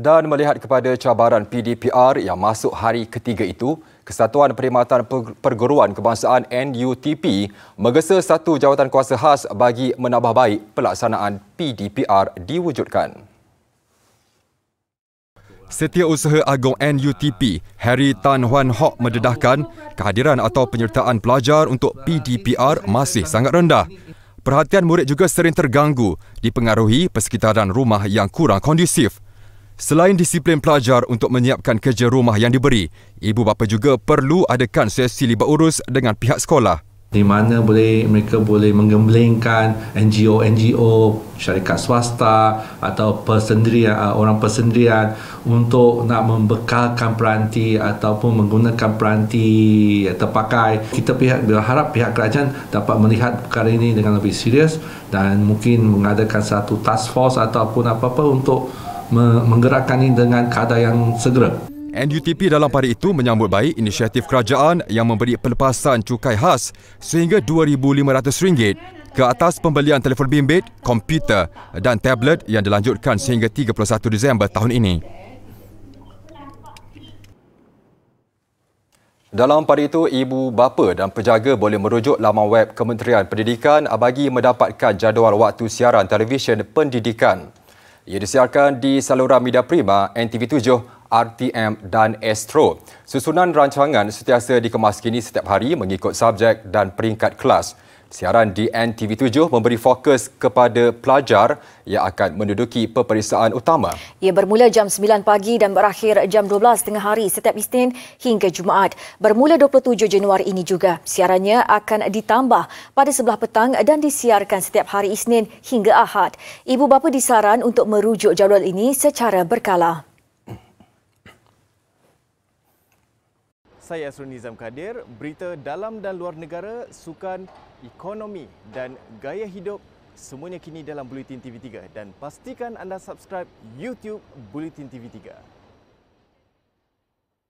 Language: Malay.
Dan melihat kepada cabaran PDPR yang masuk hari ketiga itu, Kesatuan Perkhidmatan Perguruan Kebangsaan NUTP menggesa satu jawatan kuasa khas bagi menambah baik pelaksanaan PDPR diwujudkan. Setiausaha Agong NUTP, Harry Tan Huan Hock mendedahkan kehadiran atau penyertaan pelajar untuk PDPR masih sangat rendah. Perhatian murid juga sering terganggu dipengaruhi persekitaran rumah yang kurang kondusif. Selain disiplin pelajar untuk menyiapkan kerja rumah yang diberi, ibu bapa juga perlu adakan sesi libat urus dengan pihak sekolah. Di mana boleh mereka boleh menggemblengkan NGO-NGO, syarikat swasta atau persendirian uh, orang persendirian untuk nak membekalkan peranti ataupun menggunakan peranti terpakai. Kita pihak berharap pihak kerajaan dapat melihat perkara ini dengan lebih serius dan mungkin mengadakan satu task force ataupun apa-apa untuk menggerakkan ini dengan kadar yang segera. NUTP dalam pada itu menyambut baik inisiatif kerajaan yang memberi pelepasan cukai khas sehingga RM2,500 ke atas pembelian telefon bimbit, komputer dan tablet yang dilanjutkan sehingga 31 Disember tahun ini. Dalam pada itu, ibu bapa dan pejaga boleh merujuk laman web Kementerian Pendidikan bagi mendapatkan jadual waktu siaran televisyen pendidikan. Ia disiarkan di saluran media prima NTV7, RTM dan Astro. Susunan rancangan setiasa dikemaskini setiap hari mengikut subjek dan peringkat kelas. Siaran di NTV7 memberi fokus kepada pelajar yang akan menduduki peperiksaan utama. Ia bermula jam 9 pagi dan berakhir jam 12 tengah hari setiap Isnin hingga Jumaat. Bermula 27 Januari ini juga, siarannya akan ditambah pada sebelah petang dan disiarkan setiap hari Isnin hingga Ahad. Ibu bapa disaran untuk merujuk jadual ini secara berkala. saya Asrul Nizam Kadir, berita dalam dan luar negara, sukan, ekonomi dan gaya hidup semuanya kini dalam Bulletin TV3 dan pastikan anda subscribe YouTube Bulletin TV3.